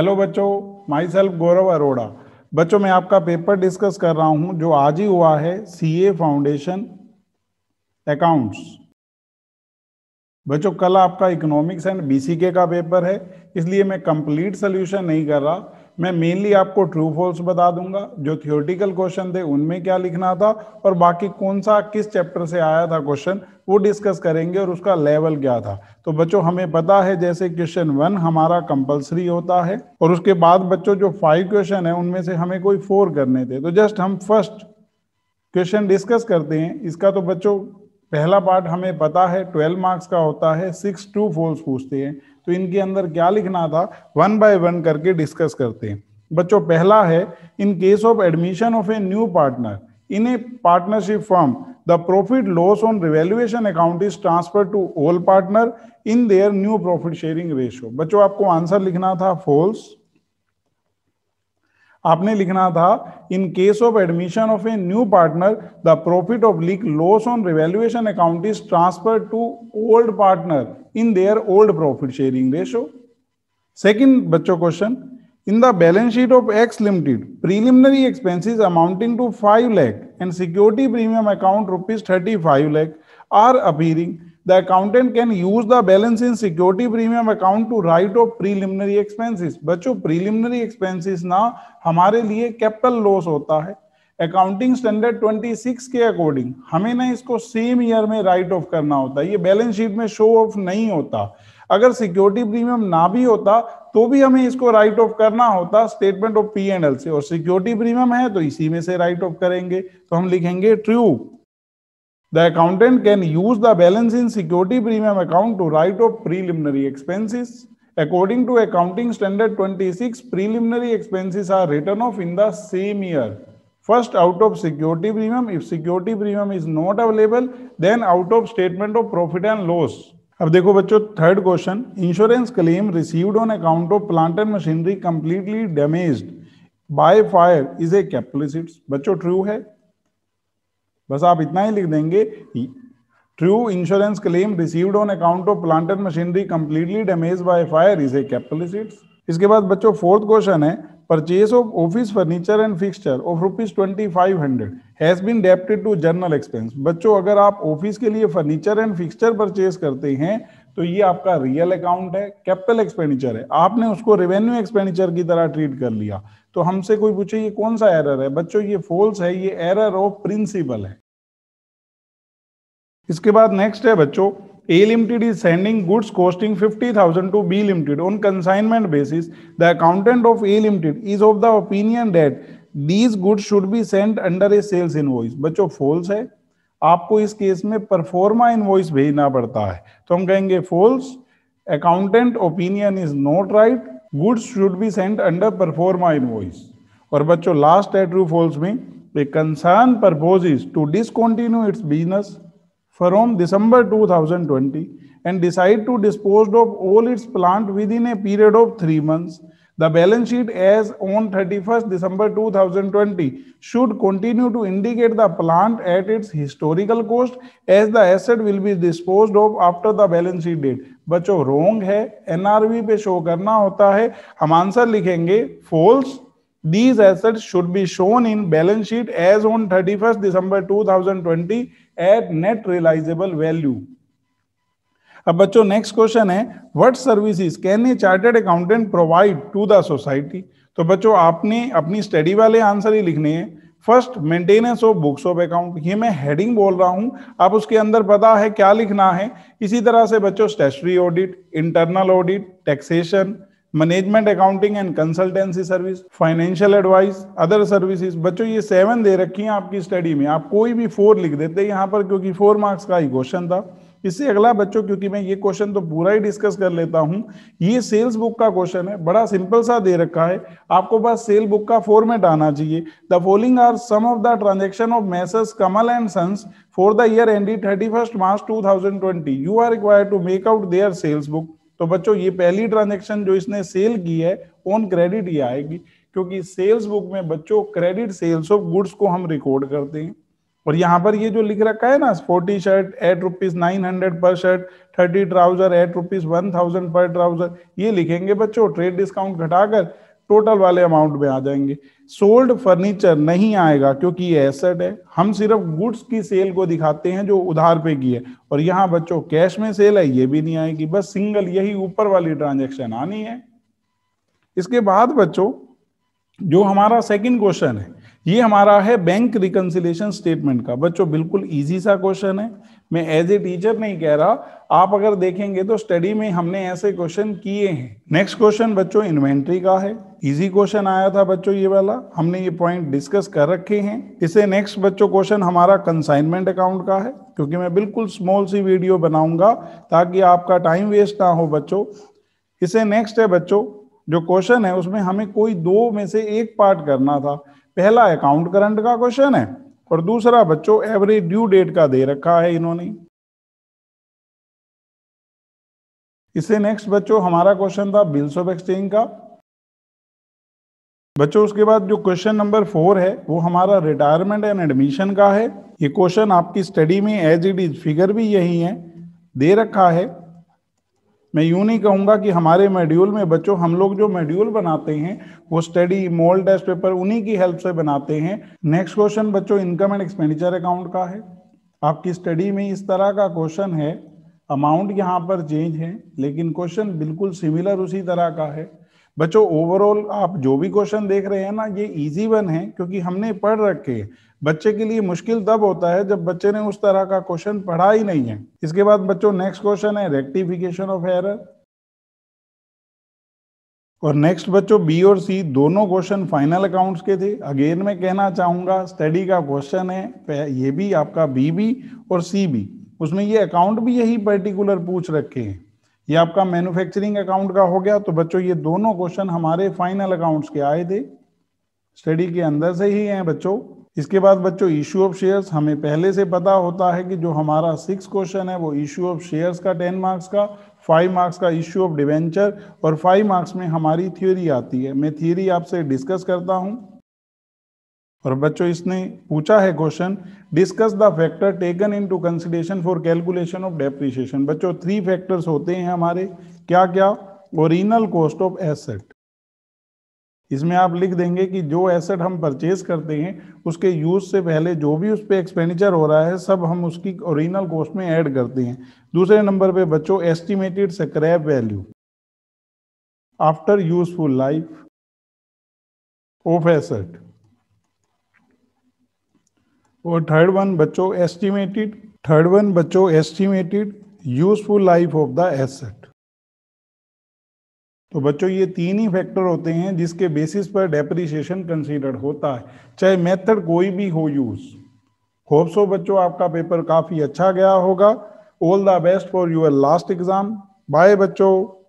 Hello बच्चों my self गौरव अरोड़ा बच्चों मैं आपका पेपर डिस्कस कर रहा हूं जो आज ही हुआ है सीए फाउंडेशन अकाउंट्स बच्चों कल आपका इकोनॉमिक्स एंड बीसीके का पेपर है इसलिए मैं कंप्लीट सोल्यूशन नहीं कर रहा मैं मेनली आपको ट्रू फॉल्स बता दूंगा जो थियोटिकल क्वेश्चन थे उनमें क्या लिखना था और बाकी कौन सा किस चैप्टर से आया था क्वेश्चन वो डिस्कस करेंगे और उसका लेवल क्या था तो बच्चों हमें पता है जैसे क्वेश्चन वन हमारा कंपलसरी होता है और उसके बाद बच्चों जो फाइव क्वेश्चन है उनमें से हमें कोई फोर करने थे तो जस्ट हम फर्स्ट क्वेश्चन डिस्कस करते हैं इसका तो बच्चों पहला पार्ट हमें पता है ट्वेल्व मार्क्स का होता है सिक्स ट्रू फॉल्स पूछते हैं तो इनके अंदर क्या लिखना था वन बाय वन करके डिस्कस करते हैं बच्चों पहला है in case of admission of a new partner in a partnership firm the profit loss on revaluation account is transfer to old partner in their new profit sharing ratio बच्चों आपको answer लिखना था false आपने लिखना था in case of admission of a new partner the profit of leak loss on revaluation account is transfer to old partner in their old profit sharing ratio second बच्चों question in the balance sheet of X limited preliminary expenses amounting to five lakh and security premium account rupees thirty five lakh are appearing, the accountant can use the balance in security premium account to write off preliminary expenses. बच्चों preliminary expenses ना हमारे लिए capital loss होता है accounting standard 26 के according हमें ना इसको सेम ईयर में राइट ऑफ करना होता है ये बैलेंस शीट में शो ऑफ नहीं होता अगर सिक्योरिटी प्रीमियम ना भी होता तो भी हमें इसको राइट ऑफ करना होता statement of P and L से और सिक्योरिटी प्रीमियम है तो इसी में से राइट ऑफ करेंगे तो हम लिखेंगे true The accountant can use the balance in security premium account to write off preliminary expenses. According to accounting standard 26, preliminary expenses are written off in the same year. First, out of security premium. If security premium is not available, then out of statement of profit and loss. अब देखो बच्चों third question insurance claim received on account of plant and machinery completely damaged by fire is a capitalist बच्चों true है बस आप इतना ही लिख देंगे true insurance claim received on account of planted machinery completely damage by fire is a capitalists इसके बाद बच्चों फोर्थ क्वेश्चन है purchase of office furniture and fixture of rupees twenty five hundred has been debited to journal expense बच्चों अगर आप office के लिए furniture and fixture purchase करते हैं तो ये आपका रियल अकाउंट है कैपिटल एक्सपेंडिचर है आपने उसको रेवेन्यू एक्सपेंडिचर की तरह ट्रीट कर लिया तो हमसे कोई पूछे ये कौन सा एरर है बच्चों ये फॉल्स है ये एरर ऑफ प्रिंसिपल है इसके बाद नेक्स्ट है बच्चों A limited is sending goods costing fifty thousand to B limited on consignment basis the accountant of A limited is of the opinion that these goods should be send under a sales in बच्चों false है आपको इस case में proforma invoice भेजना पड़ता है तो हम कहेंगे false accountant opinion is not right goods should be sent under proforma invoice और बच्चों लास्ट है ट्रू फॉल्स में a concern purpose is to discontinue its business from December 2020 decide to dispose of all its plant within a period of three months The balance sheet as on 31st December 2020 should continue to indicate the plant at its historical cost as the asset will be disposed of after the balance sheet date. बच्चों wrong है NRV पे show करना होता है हम answer लिखेंगे false. These assets should be shown in balance sheet as on 31st December 2020 at net realizable value. अब बच्चों नेक्स्ट क्वेश्चन है what services can a chartered accountant provide to the society तो बच्चों आपने अपनी स्टडी वाले answer ही लिखने हैं first maintenance of books of account ये मैं हेडिंग बोल रहा हूँ आप उसके अंदर पता है क्या लिखना है इसी तरह से बच्चों statutory audit internal audit taxation management accounting and consultancy service financial advice other services बच्चों ये सेवन दे रखी हैं आपकी स्टडी में आप कोई भी फोर लिख देते यहाँ पर क्योंकि फोर मार्क्स का ही क्वेश्चन था इससे अगला बच्चों क्योंकि मैं ये क्वेश्चन तो पूरा ही डिस्कस कर लेता हूं ये सेल्स बुक का क्वेश्चन है बड़ा सिंपल सा दे रखा है आपको बस सेल बुक का फॉर्मेट आना चाहिए the following are some of the transaction of Messrs Kamal and sons for the year ending thirty first March two thousand twenty you are require to make out their sales book तो बच्चों ये पहली transaction जो इसने cell की है on credit ये आएगी क्योंकि सेल्स बुक में बच्चों क्रेडिट सेल्स ऑफ गुड्स को हम रिकॉर्ड करते हैं और यहाँ पर ये जो लिख रखा है ना forty shirt at rupees nine hundred per shirt thirty trouser at rupees one thousand per trouser ये लिखेंगे बच्चों ट्रेड डिस्काउंट घटाकर टोटल वाले अमाउंट में आ जाएंगे सोल्ड फर्नीचर नहीं आएगा क्योंकि ये एसेट है हम सिर्फ गुड्स की सेल को दिखाते हैं जो उधार पे की है और यहाँ बच्चों कैश में सेल है ये भी नहीं आएगी बस सिंगल यही ऊपर वाली ट्रांजेक्शन आनी है इसके बाद बच्चों जो हमारा सेकेंड क्वेश्चन है ये हमारा है बैंक रिकन्सिलेशन स्टेटमेंट का बच्चों बिल्कुल इजी सा क्वेश्चन है मैं एज ए टीचर नहीं कह रहा आप अगर देखेंगे तो स्टडी में हमने ऐसे क्वेश्चन किए हैं नेक्स्ट क्वेश्चन बच्चों इन्वेंट्री का है इजी क्वेश्चन आया था बच्चों ये वाला हमने ये पॉइंट डिस्कस कर रखे हैं इसे नेक्स्ट बच्चों क्वेश्चन हमारा कंसाइनमेंट अकाउंट का है क्योंकि मैं बिल्कुल स्मॉल सी वीडियो बनाऊंगा ताकि आपका टाइम वेस्ट ना हो बच्चों इसे नेक्स्ट है बच्चों जो क्वेश्चन है उसमें हमें कोई दो में से एक पार्ट करना था पहला अकाउंट करंट का क्वेश्चन है और दूसरा बच्चों एवरेज ड्यू डेट का दे रखा है इन्होंने इससे नेक्स्ट बच्चों हमारा क्वेश्चन था बिल्स ऑफ एक्सचेंज का बच्चों उसके बाद जो क्वेश्चन नंबर फोर है वो हमारा रिटायरमेंट एंड एडमिशन का है ये क्वेश्चन आपकी स्टडी में एज इट इज फिगर भी यही है दे रखा है मैं यूँ नहीं कहूँगा कि हमारे मेड्यूल में बच्चों हम लोग जो मेड्यूल बनाते हैं वो स्टडी मोल टेस्ट पेपर उन्हीं की हेल्प से बनाते हैं नेक्स्ट क्वेश्चन बच्चों इनकम एंड एक्सपेंडिचर अकाउंट का है आपकी स्टडी में इस तरह का क्वेश्चन है अमाउंट यहाँ पर चेंज है लेकिन क्वेश्चन बिल्कुल सिमिलर उसी तरह का है बच्चों ओवरऑल आप जो भी क्वेश्चन देख रहे हैं ना ये इजी वन है क्योंकि हमने पढ़ रखे बच्चे के लिए मुश्किल तब होता है जब बच्चे ने उस तरह का क्वेश्चन पढ़ा ही नहीं है इसके बाद बच्चों नेक्स्ट क्वेश्चन है रेक्टिफिकेशन ऑफ एरर और नेक्स्ट बच्चों बी और सी दोनों क्वेश्चन फाइनल अकाउंट्स के थे अगेन मैं कहना चाहूंगा स्टडी का क्वेश्चन है ये भी आपका बी भी और सी भी उसमें ये अकाउंट भी यही पर्टिकुलर पूछ रखे हैं ये आपका मैन्युफैक्चरिंग अकाउंट का हो गया तो बच्चों ये दोनों क्वेश्चन हमारे फाइनल अकाउंट्स के आए थे स्टडी के अंदर से ही हैं बच्चों इसके बाद बच्चों इशू ऑफ शेयर्स हमें पहले से पता होता है कि जो हमारा सिक्स क्वेश्चन है वो इश्यू ऑफ शेयर्स का टेन मार्क्स का फाइव मार्क्स का इशू ऑफ डिवेंचर और फाइव मार्क्स में हमारी थ्योरी आती है मैं थ्योरी आपसे डिस्कस करता हूँ और बच्चों इसने पूछा है question discuss the factor taken into consideration for calculation of depreciation बच्चों थ्री फैक्टर्स होते हैं हमारे क्या क्या ओरिजिनल कॉस्ट ऑफ एसेट इसमें आप लिख देंगे कि जो एसेट हम परचेज करते हैं उसके यूज से पहले जो भी उस पर एक्सपेंडिचर हो रहा है सब हम उसकी ओरिजिनल कॉस्ट में ऐड करते हैं दूसरे नंबर पे बच्चों estimated scrap value after useful life of asset और थर्ड वन बच्चों एस्टिमेटेड थर्ड वन बच्चों estimated useful life of the asset तो बच्चों ये तीन ही फैक्टर होते हैं जिसके बेसिस पर डेप्रिसिएशन कंसीडर होता है चाहे मेथड कोई भी हो यूज होप सो बच्चों आपका पेपर काफ़ी अच्छा गया होगा all the best for your last exam bye बच्चों